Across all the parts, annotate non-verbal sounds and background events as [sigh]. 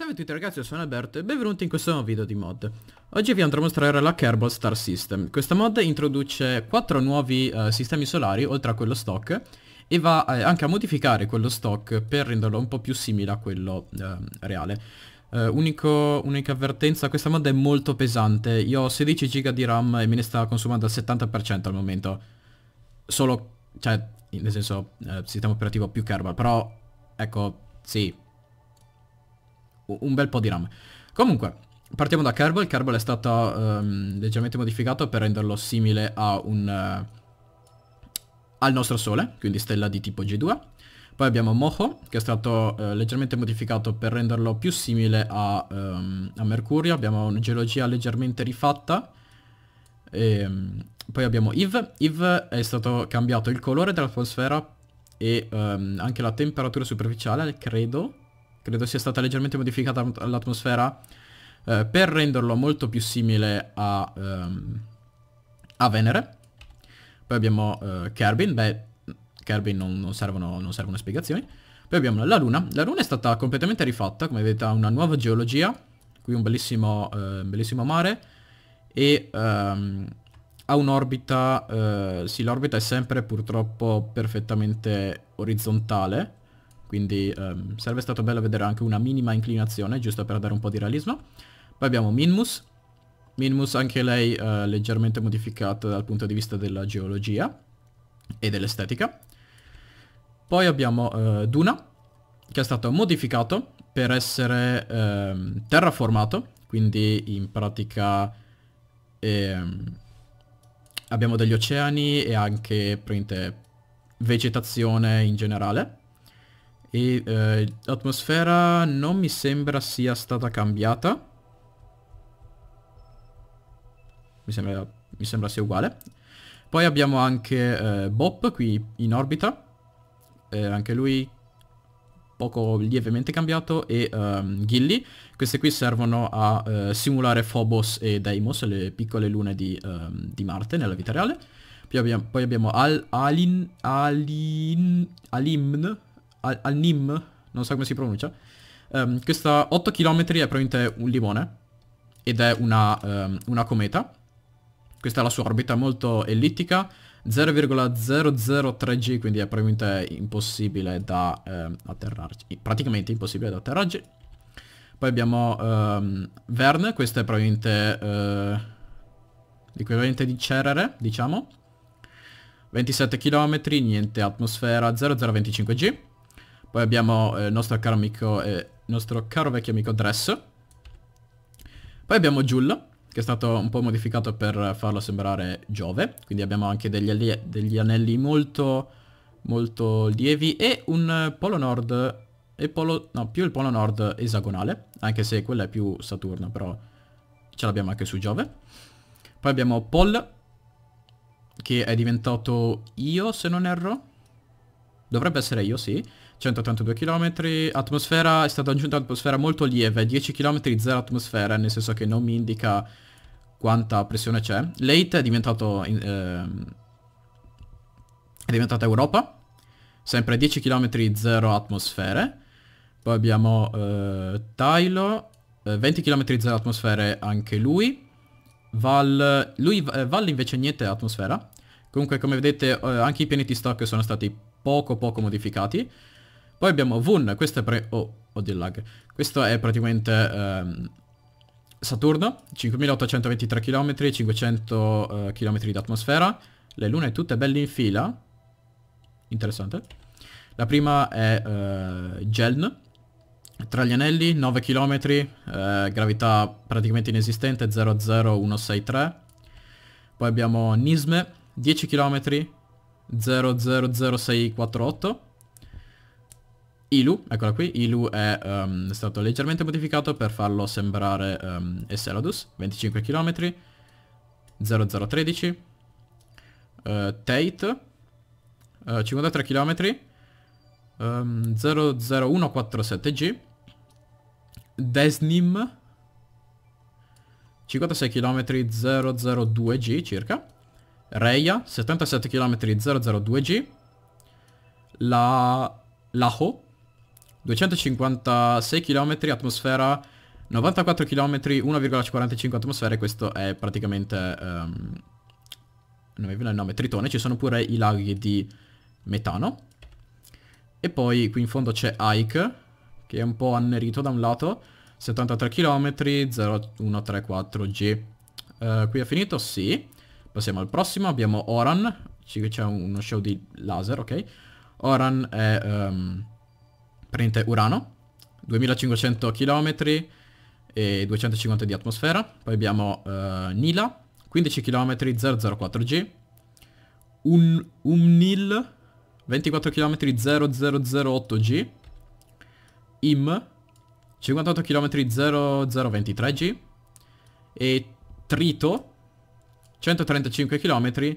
Salve a tutti ragazzi, io sono Alberto e benvenuti in questo nuovo video di mod. Oggi vi andrò a mostrare la Kerbal Star System. Questa mod introduce 4 nuovi uh, sistemi solari oltre a quello stock e va uh, anche a modificare quello stock per renderlo un po' più simile a quello uh, reale. Unico, unica avvertenza, questa mod è molto pesante, io ho 16 GB di RAM e me ne sta consumando al 70% al momento. Solo, cioè, nel senso, sistema operativo più Kerbal, però, ecco, sì, un bel po' di RAM. Comunque, partiamo da Kerbal. Kerbal è stato um, leggermente modificato per renderlo simile a un, uh, al nostro Sole, quindi stella di tipo G2. Poi abbiamo Moho, che è stato uh, leggermente modificato per renderlo più simile a, um, a Mercurio. Abbiamo una geologia leggermente rifatta. E, um, poi abbiamo Eve. Eve è stato cambiato il colore dell'atmosfera e ehm, anche la temperatura superficiale, credo credo sia stata leggermente modificata l'atmosfera, eh, per renderlo molto più simile a, um, a Venere. Poi abbiamo uh, Kerbin, beh, Kerbin non, non, servono, non servono spiegazioni. Poi abbiamo la Luna, la Luna è stata completamente rifatta, come vedete ha una nuova geologia, qui un bellissimo, uh, bellissimo mare, e um, ha un'orbita, uh, sì l'orbita è sempre purtroppo perfettamente orizzontale, quindi um, sarebbe stato bello vedere anche una minima inclinazione, giusto per dare un po' di realismo. Poi abbiamo Minmus, Minmus anche lei uh, leggermente modificata dal punto di vista della geologia e dell'estetica. Poi abbiamo uh, Duna, che è stato modificato per essere um, terraformato, quindi in pratica ehm, abbiamo degli oceani e anche vegetazione in generale e eh, l'atmosfera non mi sembra sia stata cambiata. Mi sembra, mi sembra sia uguale. Poi abbiamo anche eh, Bop qui in orbita, eh, anche lui poco lievemente cambiato, e um, Gilly. Queste qui servono a eh, simulare Phobos e Deimos, le piccole lune di, um, di Marte nella vita reale. Poi abbiamo, poi abbiamo Al, Alin, Alin, Alimn, al, Nim, non so come si pronuncia, um, questa 8 km è probabilmente un limone ed è una, um, una cometa. Questa è la sua orbita molto ellittica, 0,003G, quindi è probabilmente impossibile da eh, atterrarci, praticamente impossibile da atterrarci. Poi abbiamo ehm, Verne, questo è probabilmente eh, l'equivalente di Cerere, diciamo. 27 km, niente atmosfera, 0025G. Poi abbiamo eh, il nostro caro amico, eh, nostro caro vecchio amico Dress. Poi abbiamo Jul, che è stato un po' modificato per farlo sembrare Giove. Quindi abbiamo anche degli, degli anelli molto, molto lievi e un polo nord, e polo, no, più il polo nord esagonale, anche se quella è più Saturno, però ce l'abbiamo anche su Giove. Poi abbiamo Paul, che è diventato io se non erro. Dovrebbe essere io, sì. 182 km, atmosfera, è stata aggiunta un'atmosfera molto lieve, 10 km, 0 atmosfera, nel senso che non mi indica quanta pressione c'è. Late è diventato... Ehm, è diventata Europa, sempre 10 km, 0 atmosfere. Poi abbiamo eh, Tylo, eh, 20 km, 0 atmosfere anche lui. Val, lui, eh, Val invece niente atmosfera. Comunque come vedete eh, anche i pianeti stock sono stati poco poco modificati. Poi abbiamo Vun, questo è pre... Oh, ho del lag. Questo è praticamente ehm, Saturno, 5823 km, 500 eh, km di atmosfera. Le lune tutte belle in fila. Interessante. La prima è eh, Geln, tra gli anelli, 9 km, eh, gravità praticamente inesistente, 00163. Poi abbiamo Nisme, 10 km, 000648. Ilu, eccola qui, Ilu è um, stato leggermente modificato per farlo sembrare um, Enceladus, 25 km, 0013, uh, Tate, uh, 53 km, um, 00147G, Desnim, 56 km, 002G circa, Reia, 77 km, 002G, la... Laho, 256 km atmosfera 94 km 1,45 atmosfere questo è praticamente um, non mi viene il nome Tritone ci sono pure i laghi di metano e poi qui in fondo c'è Ike che è un po' annerito da un lato 73 km 0134 G uh, qui è finito sì passiamo al prossimo abbiamo Oran c'è uno show di laser ok Oran è um, prende urano, 2500 km e 250 di atmosfera. Poi abbiamo uh, Nila, 15 km, 004G. Un, Umnil, 24 km, 0008G. Im, 58 km, 0023G. E Trito, 135 km,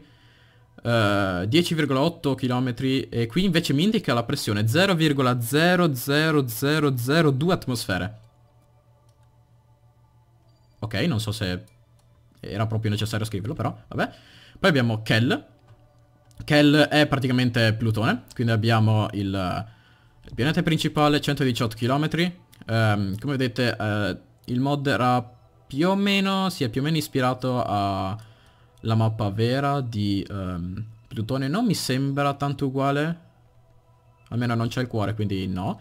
10,8 eh, km e qui invece mi indica la pressione 0,00002 atmosfere. Ok, non so se era proprio necessario scriverlo però, vabbè. Poi abbiamo Kel. Kel è praticamente Plutone, quindi abbiamo il, il pianeta principale, 118 km. Um, come vedete uh, il mod era più o meno, si sì, è più o meno ispirato a la mappa vera di um, Plutone non mi sembra tanto uguale. Almeno non c'è il cuore, quindi no.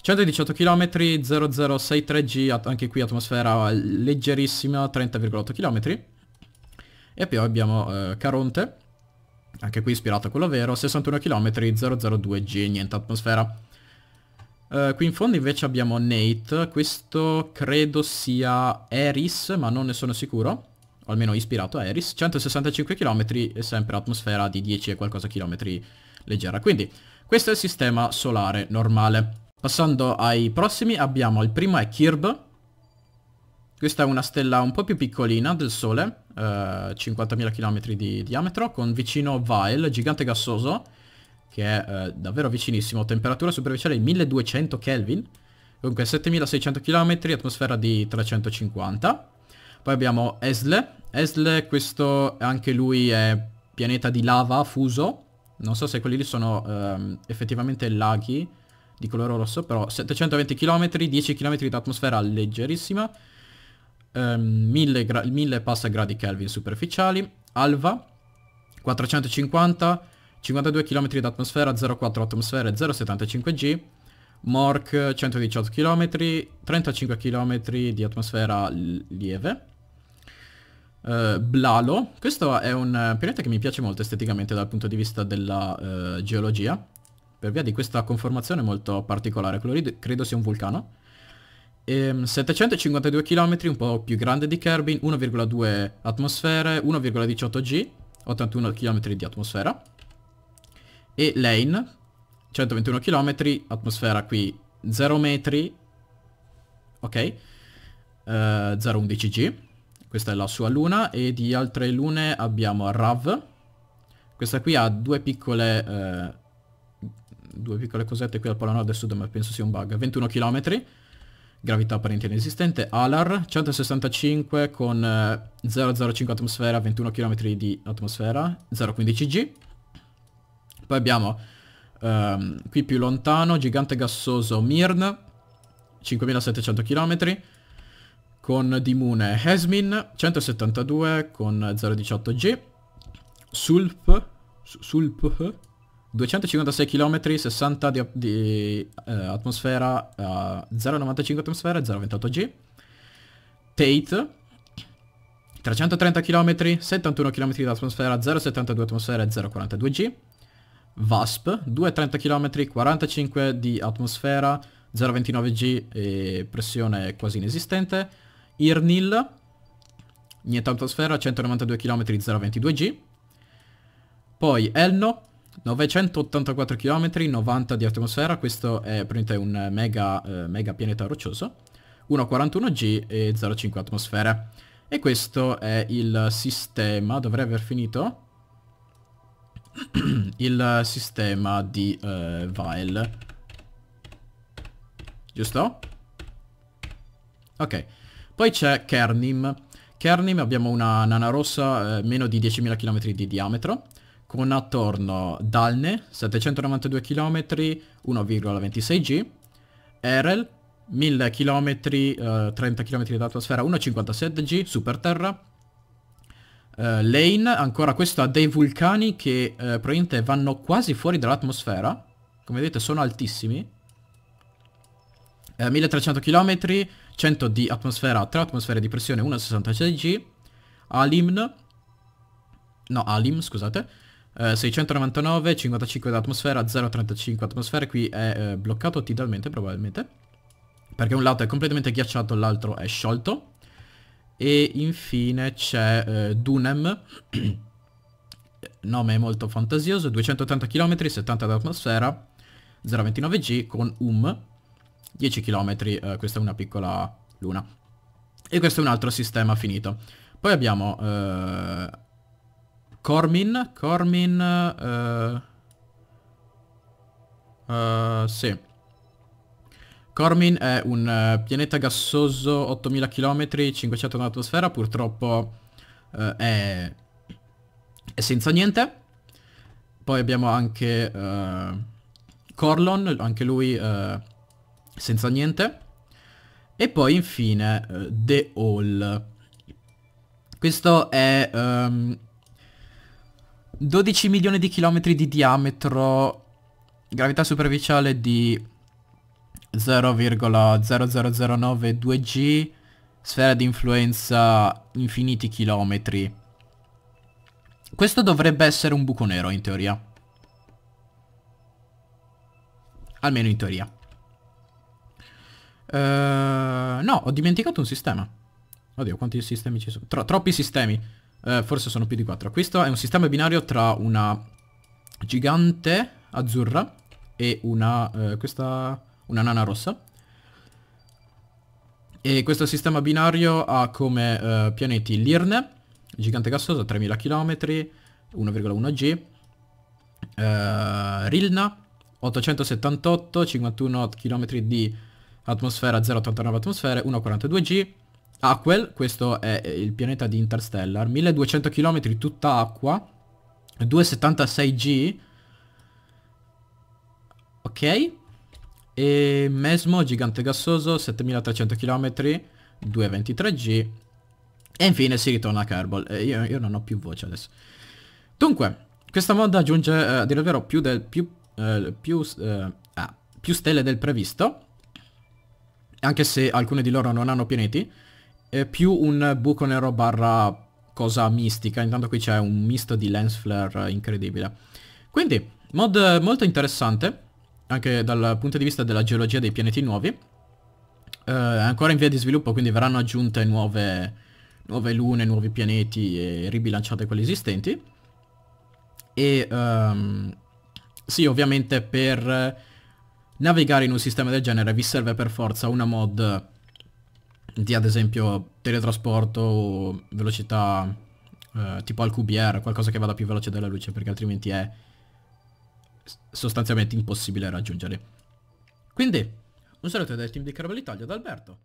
118 km, 0063G, anche qui atmosfera leggerissima, 30,8 km. E poi abbiamo eh, Caronte, anche qui ispirato a quello vero, 61 km, 002G, niente atmosfera. Uh, qui in fondo invece abbiamo Nate, questo credo sia Eris, ma non ne sono sicuro almeno ispirato a Eris, 165 km e sempre atmosfera di 10 e qualcosa chilometri leggera. Quindi questo è il sistema solare normale. Passando ai prossimi abbiamo il primo è Kirb. Questa è una stella un po' più piccolina del Sole, eh, 50.000 km di diametro, con vicino Vile, gigante gassoso, che è eh, davvero vicinissimo, temperatura superficiale di 1200 Kelvin, comunque 7600 km, atmosfera di 350. Poi abbiamo Esle, Esle, questo anche lui è pianeta di lava fuso. Non so se quelli lì sono ehm, effettivamente laghi di colore rosso, però 720 km, 10 km di atmosfera leggerissima, ehm, 1000, 1000 passa gradi Kelvin superficiali, Alva 450, 52 km di atmosfera, 0,4 atmosfere, 0,75 G, Mork 118 km, 35 km di atmosfera lieve, Uh, Blalo, questo è un eh, pianeta che mi piace molto esteticamente dal punto di vista della uh, geologia, per via di questa conformazione molto particolare, quello credo sia un vulcano. E, 752 km, un po' più grande di Kerbin, 1,2 atmosfere, 1,18 G, 81 km di atmosfera. E Lane, 121 km, atmosfera qui 0 metri, ok, uh, 0,11 G questa è la sua luna, e di altre lune abbiamo Rav, questa qui ha due piccole, eh, due piccole cosette qui al polo nord e sud, ma penso sia un bug, 21 km, gravità apparente inesistente, Alar, 165 con eh, 0,05 atmosfera, 21 km di atmosfera, 0,15 G. Poi abbiamo ehm, qui più lontano, gigante gassoso Mirn, 5700 km, con Dimune Hasmin, 172 con 018G, Sulp, Sulp 256 km, 60 di, di eh, atmosfera, eh, 0,95 atmosfera 0,28 G. Tate, 330 km, 71 km di atmosfera, 0,72 atmosfera 0,42 G. VASP, 230 km, 45 di atmosfera, 0,29 G e pressione quasi inesistente. Irnil, niente atmosfera, 192 km 0,22G. Poi Elno, 984 km, 90 di atmosfera, questo è praticamente un mega, eh, mega pianeta roccioso, 1,41G e 0,5 atmosfere. E questo è il sistema, dovrei aver finito, [clears throat] il sistema di eh, Vael. Giusto? Ok. Poi c'è Kernim. Kernim abbiamo una nana rossa eh, meno di 10.000 km di diametro, con attorno Dalne 792 km 1,26 g, Erel 1000 km, eh, 30 km di atmosfera, 1,57 g, superterra, Uh, eh, lane, ancora questo ha dei vulcani che uh, probabilmente vanno quasi fuori dall'atmosfera. Come vedete sono altissimi. Uh, 1300 km, 100 di atmosfera, 3 atmosfere di pressione, 1,66 G, Alim, no Alim scusate, eh, 699, 55 di atmosfera, 0,35 atmosfere, qui è eh, bloccato totalmente, probabilmente, perché un lato è completamente ghiacciato, l'altro è sciolto, e infine c'è eh, Dunem, [clears throat] nome molto fantasioso, 280 km, 70 di atmosfera, 0,29 G con UM, 10 km, eh, questa è una piccola luna. E questo è un altro sistema finito. Poi abbiamo eh, Cormin, Cormin... Eh, eh sì. Cormin è un eh, pianeta gassoso 8000 km, 500 in atmosfera, purtroppo eh, è, è, senza niente. Poi abbiamo anche Corlon, anche lui senza niente. E poi infine uh, The All. Questo è um, ehm, 12 milioni di chilometri di diametro, gravità superficiale di 0,0009 2 g, sfera di influenza infiniti chilometri. Questo dovrebbe essere un buco nero in teoria. Almeno in teoria. Eh, no, ho dimenticato un sistema. Oddio, quanti sistemi ci sono? Tro troppi sistemi. Uh, forse sono più di quattro. Questo è un sistema binario tra una gigante azzurra e una... Uh, questa... una nana rossa. E questo sistema binario ha come pianeti l'Irne, gigante gassoso, 3000 km, 1,1 G, Rilna, 878, 51 km di atmosfera 0,89 atmosfere, 1,42 G. Aquel, questo è eh, il pianeta di Interstellar, 1200 km tutta acqua, 2,76 G. Ok. E Mesmo, gigante gassoso, 7300 km, 2,23 G. E infine si ritorna a Kerbal. Eh, io, io, non ho più voce adesso. Dunque, questa mod aggiunge, eh, a dire il vero, più, del, più, eh, più, eh, ah, più stelle del previsto anche se alcune di loro non hanno pianeti, più un buco nero barra cosa mistica, intanto qui c'è un misto di lens flare incredibile. Quindi, mod molto interessante, anche dal punto di vista della geologia dei pianeti nuovi, eh, ancora in via di sviluppo, quindi verranno aggiunte nuove, nuove lune, nuovi pianeti e ribilanciate quelli esistenti. E um, sì, ovviamente per Navigare in un sistema del genere vi serve per forza una mod di ad esempio teletrasporto o velocità eh, tipo al QBR, qualcosa che vada più veloce della luce perché altrimenti è sostanzialmente impossibile raggiungere. Quindi, un saluto dal team di Carvalho Italia, ad Alberto.